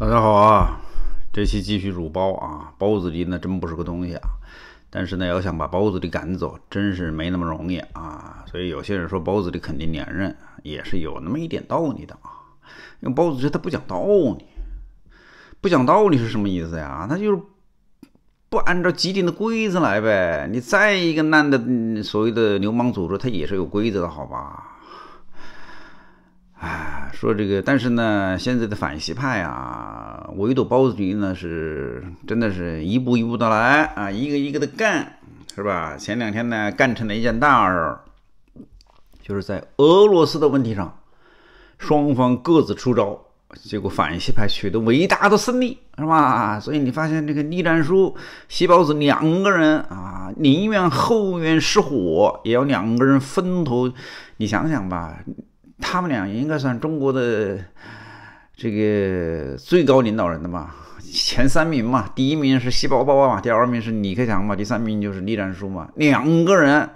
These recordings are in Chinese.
大家好啊，这期继续煮包啊，包子狸那真不是个东西啊。但是呢，要想把包子狸赶走，真是没那么容易啊。所以有些人说包子狸肯定粘人，也是有那么一点道理的啊。因为包子这他不讲道理，不讲道理是什么意思呀？他就是不按照既定的规则来呗。你再一个烂的所谓的流氓组织，他也是有规则的好吧？说这个，但是呢，现在的反西派啊，围堵包子局呢，是真的是一步一步的来啊，一个一个的干，是吧？前两天呢，干成了一件大事，就是在俄罗斯的问题上，双方各自出招，结果反西派取得伟大的胜利，是吧？所以你发现这个栗战书、西包子两个人啊，宁愿后院失火，也要两个人分头，你想想吧。他们俩应该算中国的这个最高领导人的吧，前三名嘛，第一名是习近平嘛，第二名是李克强嘛，第三名就是栗战书嘛。两个人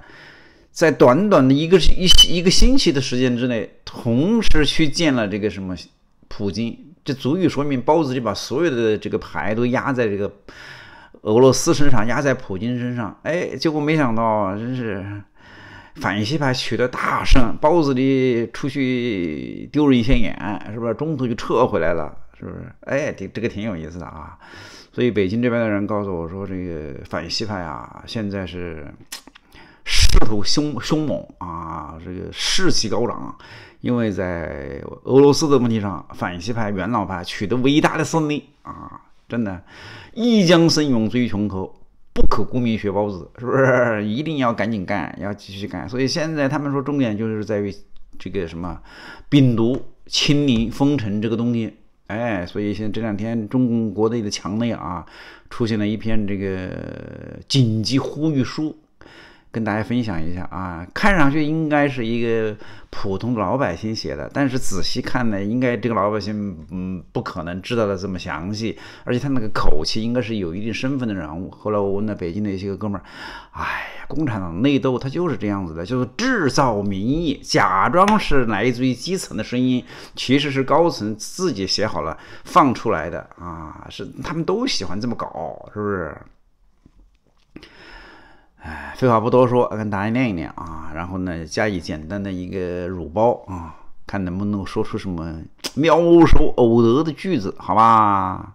在短短的一个一一个星期的时间之内，同时去见了这个什么普京，这足以说明包子就把所有的这个牌都压在这个俄罗斯身上，压在普京身上。哎，结果没想到，真是。反西派取得大胜，包子里出去丢人现眼，是不是？中途就撤回来了，是不是？哎，这这个挺有意思的啊。所以北京这边的人告诉我说，这个反西派啊，现在是势头凶凶猛啊，这个士气高涨，因为在俄罗斯的问题上，反西派元老派取得伟大的胜利啊，真的，一江春涌追穷寇。不可沽名学包子，是不是 一定要赶紧干，要继续干？所以现在他们说重点就是在于这个什么病毒清零封城这个东西，哎，所以现这两天中国国内的墙内啊，出现了一篇这个紧急呼吁书。跟大家分享一下啊，看上去应该是一个普通老百姓写的，但是仔细看呢，应该这个老百姓嗯不可能知道的这么详细，而且他那个口气应该是有一定身份的人物。后来我问了北京的一些个哥们儿，哎，共产党内斗他就是这样子的，就是制造民意，假装是来自于基层的声音，其实是高层自己写好了放出来的啊，是他们都喜欢这么搞，是不是？哎，废话不多说，跟大家念一念啊，然后呢，加以简单的一个辱包啊，看能不能说出什么妙手偶得的句子，好吧？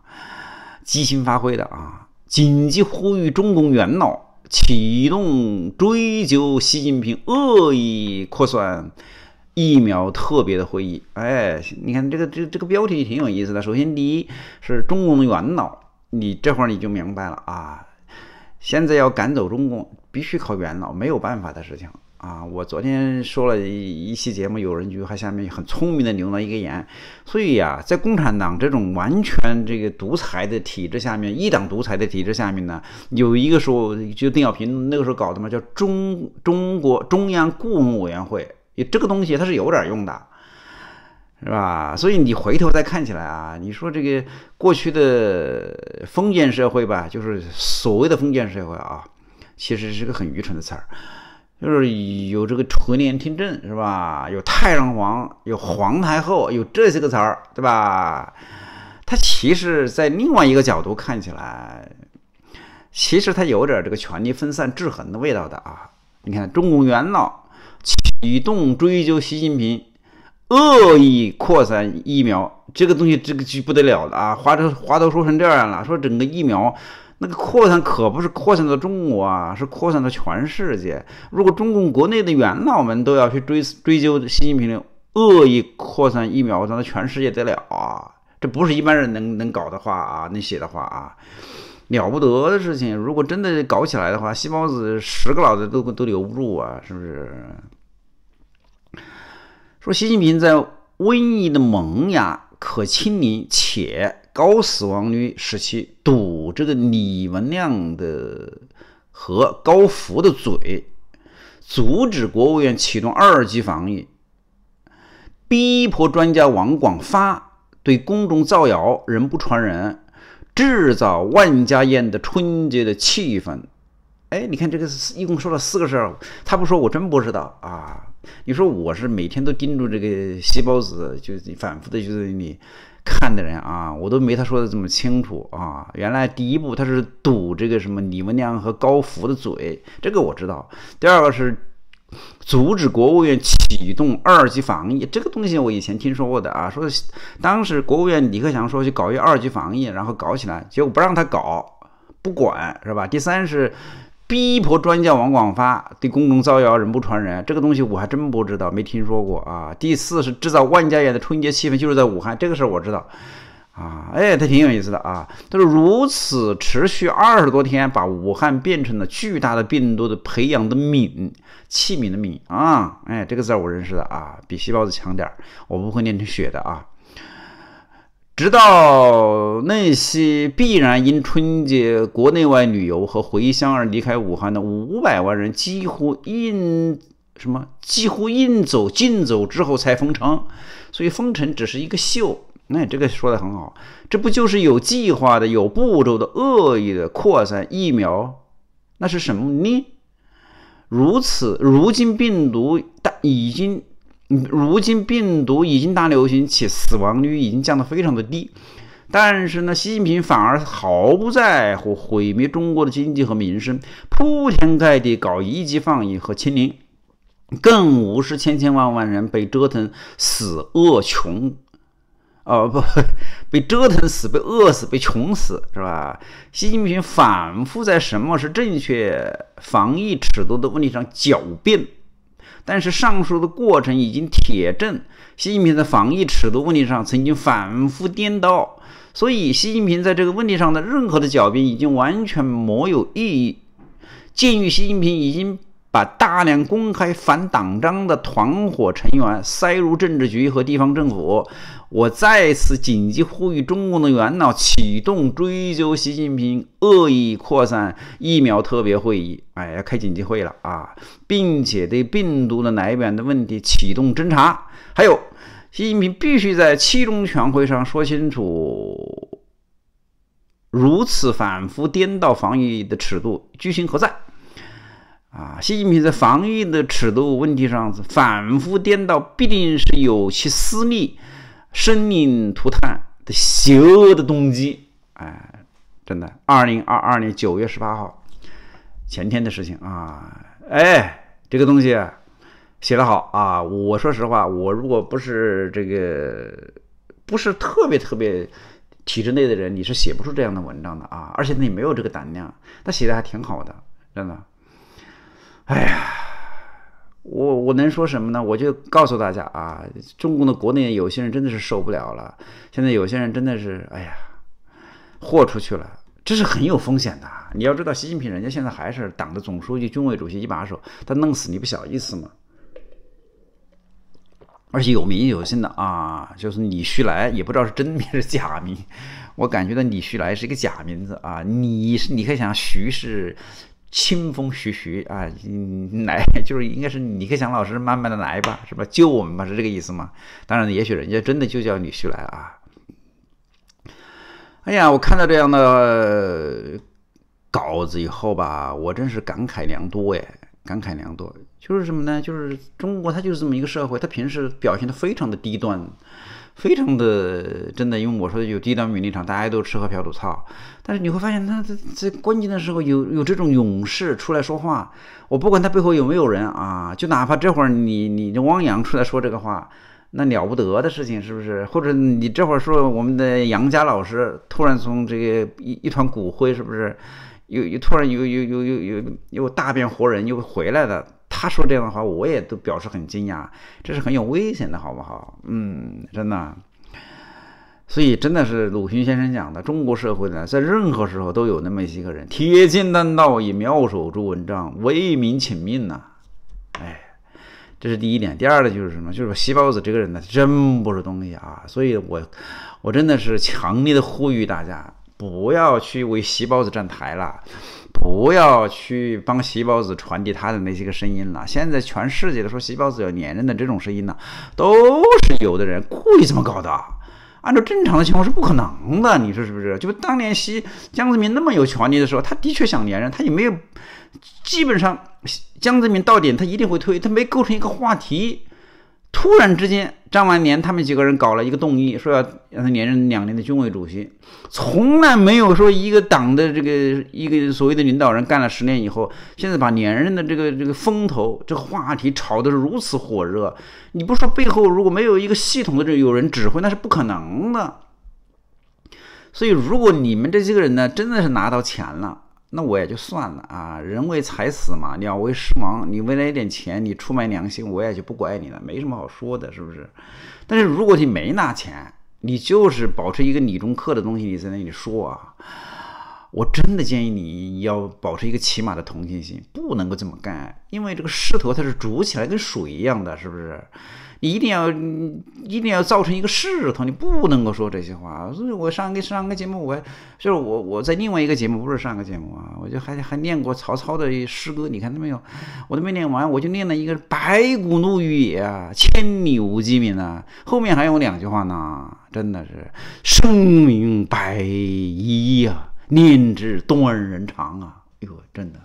即兴发挥的啊！紧急呼吁中共元老启动追究习近平恶意扩散疫苗特别的会议。哎，你看这个这这个标题挺有意思的。首先，第一是中共元老，你这会儿你就明白了啊。现在要赶走中共，必须靠元老，没有办法的事情啊！我昨天说了一一期节目，有人就还下面很聪明的留了一个言，所以呀，在共产党这种完全这个独裁的体制下面，一党独裁的体制下面呢，有一个说，就邓小平那个时候搞的嘛，叫中中国中央顾问委员会，这个东西它是有点用的。是吧？所以你回头再看起来啊，你说这个过去的封建社会吧，就是所谓的封建社会啊，其实是个很愚蠢的词儿，就是有这个垂帘听政是吧？有太上皇，有皇太后，有这些个词儿，对吧？它其实，在另外一个角度看起来，其实它有点这个权力分散制衡的味道的啊。你看，中共元老启动追究习近平。恶意扩散疫苗，这个东西这个就不得了了啊！华都华都说成这样了，说整个疫苗那个扩散可不是扩散到中国啊，是扩散到全世界。如果中共国内的元老们都要去追追究习近平的恶意扩散疫苗到全世界，得了啊！这不是一般人能能搞的话啊，那些的话啊，了不得的事情。如果真的搞起来的话，细胞子十个脑袋都都留不住啊，是不是？说习近平在瘟疫的萌芽、可亲临且高死亡率时期堵这个李文亮的和高福的嘴，阻止国务院启动二级防疫，逼迫专家王广发对公众造谣人不传人，制造万家宴的春节的气氛。哎，你看这个一共说了四个事儿，他不说我真不知道啊。你说我是每天都盯住这个细胞子，就反复的就在那里看的人啊，我都没他说的这么清楚啊。原来第一步他是堵这个什么李文亮和高福的嘴，这个我知道。第二个是阻止国务院启动二级防疫，这个东西我以前听说过的啊。说当时国务院李克强说去搞一二级防疫，然后搞起来，结果不让他搞，不管是吧？第三是。逼迫专家王广发对公众造谣，人不传人，这个东西我还真不知道，没听说过啊。第四是制造万家宴的春节气氛，就是在武汉，这个事儿我知道，啊，哎，他挺有意思的啊，他说如此持续二十多天，把武汉变成了巨大的病毒的培养的皿器皿的皿啊，哎，这个字儿我认识的啊，比细胞子强点儿，我不会念成血的啊。直到那些必然因春节国内外旅游和回乡而离开武汉的五百万人，几乎印什么？几乎印走尽走之后才封城，所以封城只是一个秀。那这个说的很好，这不就是有计划的、有步骤的恶意的扩散疫苗？那是什么呢？如此，如今病毒已经。如今病毒已经大流行，且死亡率已经降得非常的低，但是呢，习近平反而毫不在乎毁灭中国的经济和民生，铺天盖地搞一级防疫和清零，更无视千千万万人被折腾死、饿、穷，哦不，被折腾死、被饿死、被穷死，是吧？习近平反复在什么是正确防疫尺度的问题上狡辩。但是上述的过程已经铁证，习近平在防疫尺度问题上曾经反复颠倒，所以习近平在这个问题上的任何的狡辩已经完全没有意义。鉴于习近平已经。把大量公开反党章的团伙成员塞入政治局和地方政府。我再次紧急呼吁中共的元老启动追究习近平恶意扩散疫苗特别会议。哎，要开紧急会了啊！并且对病毒的来源的问题启动侦查。还有，习近平必须在七中全会上说清楚，如此反复颠倒防疫的尺度，居心何在？啊，习近平在防疫的尺度问题上是反复颠倒，必定是有其私利、生灵涂炭的邪恶的动机。哎，真的，二零二二年九月十八号前天的事情啊。哎，这个东西写得好啊！我说实话，我如果不是这个不是特别特别体制内的人，你是写不出这样的文章的啊。而且你没有这个胆量，他写的还挺好的，真的。哎呀，我我能说什么呢？我就告诉大家啊，中共的国内有些人真的是受不了了。现在有些人真的是哎呀，豁出去了，这是很有风险的。你要知道，习近平人家现在还是党的总书记、军委主席一把手，他弄死你不小意思嘛。而且有名有姓的啊，就是李徐来，也不知道是真名是假名。我感觉到李徐来是一个假名字啊，你是你可以想，徐是。清风徐徐啊，来 就是应该是李克强老师慢慢的来吧，是吧？救我们吧，是这个意思吗？当然，也许人家真的就叫你徐来啊。哎呀，我看到这样的稿子以后吧，我真是感慨良多哎，感慨良多。就是什么呢？就是中国，它就是这么一个社会，它平时表现的非常的低端。非常的真的，因为我说有低端米粒厂，大家都吃喝嫖赌操，但是你会发现他这在关键的时候有有这种勇士出来说话，我不管他背后有没有人啊，就哪怕这会儿你你这汪洋出来说这个话，那了不得的事情是不是？或者你这会儿说我们的杨家老师突然从这个一一团骨灰是不是又又突然又又又又又又大变活人又回来了？他说这样的话，我也都表示很惊讶，这是很有危险的，好不好？嗯，真的。所以真的是鲁迅先生讲的，中国社会呢，在任何时候都有那么一些个人，铁肩担道义，妙手著文章，为民请命呐。哎，这是第一点。第二呢，就是什么？就是说，西包子这个人呢，真不是东西啊。所以，我我真的是强烈的呼吁大家，不要去为西包子站台了。不要去帮席包子传递他的那些个声音了。现在全世界都说席包子要粘人的这种声音呢，都是有的人故意这么搞的？按照正常的情况是不可能的，你说是不是？就当年席江泽民那么有权利的时候，他的确想粘人，他也没有，基本上江泽民到点他一定会退，他没构成一个话题。突然之间，张万年他们几个人搞了一个动议，说要让他连任两年的军委主席，从来没有说一个党的这个一个所谓的领导人干了十年以后，现在把连任的这个这个风头、这话题炒得是如此火热，你不说背后如果没有一个系统的这有人指挥，那是不可能的。所以，如果你们这几个人呢，真的是拿到钱了。那我也就算了啊，人为财死嘛，鸟为食亡。你为了一点钱，你出卖良心，我也就不怪你了，没什么好说的，是不是？但是如果你没拿钱，你就是保持一个理中客的东西，你在那里说啊。我真的建议你要保持一个起码的同情心，不能够这么干，因为这个势头它是煮起来跟水一样的，是不是？你一定要一定要造成一个势头，你不能够说这些话。所以我上个上个节目，我就是我我在另外一个节目不是上个节目啊，我就还还念过曹操的诗歌，你看到没有？我都没念完，我就念了一个“白骨露于野，千里无鸡鸣”啊，后面还有两句话呢，真的是声名百衣”呀。念之断人肠啊！哟，真的，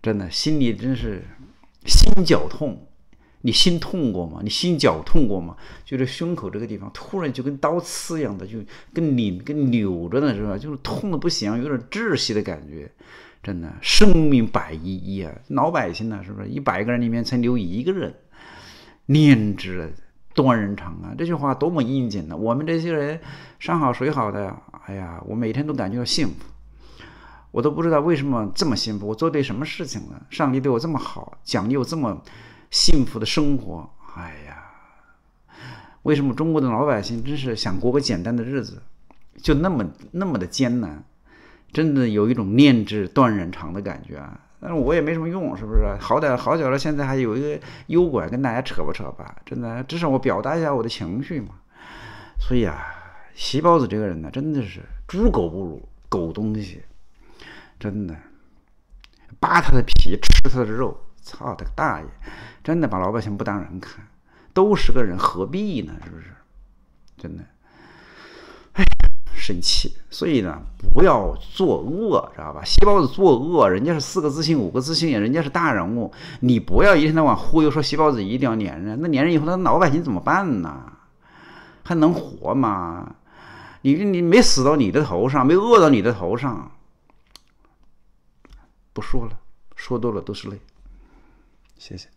真的，心里真是心绞痛。你心痛过吗？你心绞痛过吗？就是胸口这个地方突然就跟刀刺一样的，就跟拧、跟扭着呢，是吧？就是痛的不行，有点窒息的感觉。真的，生命百一呀，老百姓呢，是不是一百个人里面才留一个人？念之断人肠啊，这句话多么应景呢！我们这些人，山好水好的呀。哎呀，我每天都感觉到幸福，我都不知道为什么这么幸福，我做对什么事情了？上帝对我这么好，奖励我这么幸福的生活。哎呀，为什么中国的老百姓真是想过个简单的日子，就那么那么的艰难？真的有一种念之断人肠的感觉啊！但是我也没什么用，是不是？好歹好久了，现在还有一个优管跟大家扯不扯吧？真的，至少我表达一下我的情绪嘛。所以啊。席包子这个人呢，真的是猪狗不如，狗东西，真的，扒他的皮吃他的肉，操他个大爷，真的把老百姓不当人看，都是个人何必呢？是不是？真的，哎，生气。所以呢，不要作恶，知道吧？席包子作恶，人家是四个自信五个自信，人家是大人物，你不要一天到晚忽悠说席包子一定要粘人，那粘人以后，那老百姓怎么办呢？还能活吗？你你没死到你的头上，没饿到你的头上，不说了，说多了都是泪。谢谢。